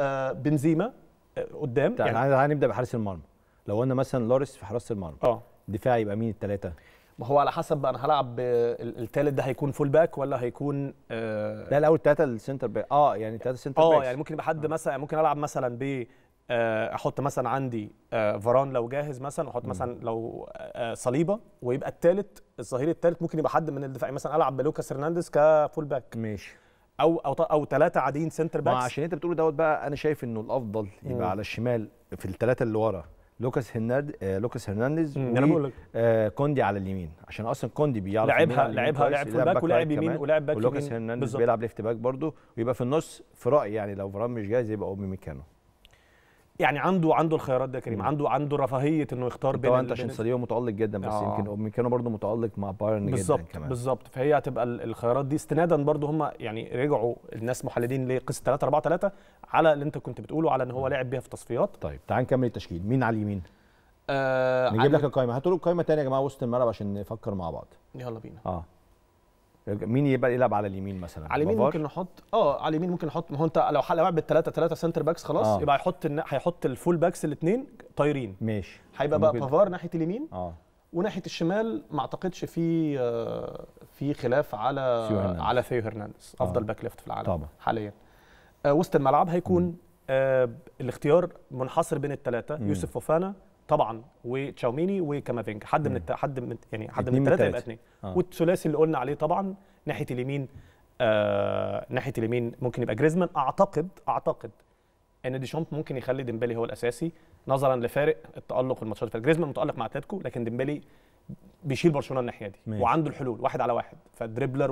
آه، بنزيما آه، قدام يعني هنبدا بحارس المرمى لو قلنا مثلا لوريس في حراسه المرمى اه دفاع يبقى مين الثلاثه ما هو على حسب بقى انا هلعب الثالث ده هيكون فول باك ولا هيكون آه لا الاول الثلاثه السنتر باك اه يعني الثلاثه سنتر باك اه يعني ممكن يبقى حد آه. مثلا ممكن العب مثلا ب آه، احط مثلا عندي فاران لو جاهز مثلا احط مثلا لو صليبه ويبقى الثالث الظهير الثالث ممكن يبقى حد من الدفاع يعني مثلا العب بلوكاس هرنانديز كفول باك ماشي او او او ثلاثه عاديين سنتر باكس ما عشان انت بتقول دوت بقى انا شايف انه الافضل يبقى مم. على الشمال في الثلاثه اللي ورا لوكاس هنرد آه لوكاس هرنانديز آه كوندي على اليمين عشان اصلا كوندي بيعرف لعبها لعبها لعب فول باك ولاعب يمين ولاعب باك ولوكاس هرنانديز بيلعب ليفت باك برضه ويبقى في النص في رايي يعني لو فران مش جاهز يبقى اوباميكانو يعني عنده عنده الخيارات ده كريم عنده عنده رفاهيه انه يختار بين انت عشان صليبه متالق جدا بس آه. يمكن اوميكانو برضه متالق مع بايرن بالزبط جدا كمان بالظبط فهي هتبقى الخيارات دي استنادا برضه هم يعني رجعوا الناس محللين لقصه 3 4 3 على اللي انت كنت بتقوله على ان هو لعب بيها في تصفيات طيب تعال نكمل التشكيل مين على اليمين آه نجيب لك القائمه هاتوا القائمه تاني يا جماعه وسط الملعب عشان نفكر مع بعض يلا بينا اه مين يبقى يلعب على اليمين مثلا على اليمين ممكن نحط اه على اليمين ممكن نحط ما هو انت لو لعب بالثلاثه ثلاثه سنتر باكس خلاص آه. يبقى هيحط هيحط الفول باكس الاثنين طايرين ماشي هيبقى بقى بافار ناحيه اليمين اه وناحيه الشمال ما اعتقدش في آه، في خلاف على فيو على ثيو هرنانديز آه. افضل آه. باك ليفت في العالم طبعا حاليا آه وسط الملعب هيكون آه الاختيار منحصر بين الثلاثه يوسف فوفانا طبعا وتشاوميني وكامافينجا حد من حد من يعني حد من الثلاثه يبقى اثنين آه. والثلاثي اللي قلنا عليه طبعا ناحيه اليمين آه ناحيه اليمين ممكن يبقى جريزمان اعتقد اعتقد ان ديشامب ممكن يخلي ديمبلي هو الاساسي نظرا لفارق التالق في الماتشات اللي جريزمان متالق مع اتلتيكو لكن ديمبلي بيشيل برشلونه الناحيه دي ماشي. وعنده الحلول واحد على واحد فدريبلر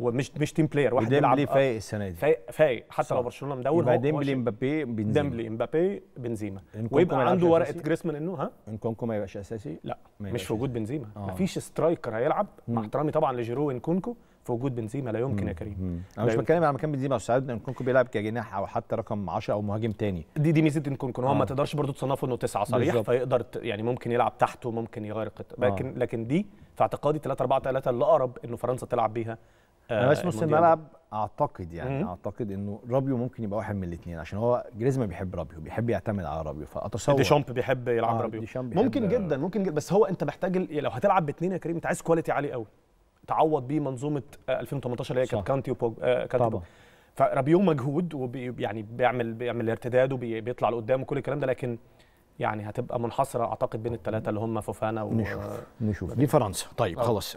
ومش مش تيم بلاير واحد بيلعب ديمبلي آه، فايق السنه دي فايق فايق حتى صح. لو برشلونه مدور يبقى ديمبلي مبابي بنزيما ديمبلي مبابي بنزيما ويبقى عنده ورقه جريسمان انه ها انكونكو ما يبقاش اساسي لا مش في وجود بنزيما آه. مفيش سترايكر هيلعب مع احترامي طبعا لجيرو انكونكو في وجود بنزيما لا يمكن يا كريم انا مش بتكلم على مكان بنزيما بس ساعات انكونكو بيلعب كجناح او حتى رقم 10 او مهاجم تاني دي دي ميزه انكونكو هو آه. ما تقدرش برضه تصنفه انه تسعه صريح فيقدر يعني ممكن يلعب تحته ممكن يغير لكن آه. لكن دي في اعتقادي 3 4 3 اللي اقرب انه فرنسا تلعب بيها آه، انا بس نص الملعب اعتقد يعني مم. اعتقد انه رابيو ممكن يبقى واحد من الاثنين عشان هو جريزمان بيحب رابيو بيحب يعتمد على رابيو فاتصور ديشامب بيحب يلعب آه رابيو بيحب ممكن جدا ممكن جدا بس هو انت محتاج لو هتلعب باثنين يا كريم انت عايز كواليتي عالي قوي تعوض بيه منظومه 2018 آه، اللي هي كانت كانتي وبوج آه كانتي طبعا فرابيو مجهود وبي يعني بيعمل بيعمل ارتداد وبيطلع لقدام وكل الكلام ده لكن يعني هتبقى منحصره اعتقد بين الثلاثه اللي هم فوفانا و نشوف نشوف دي فرنسا طيب آه. خلاص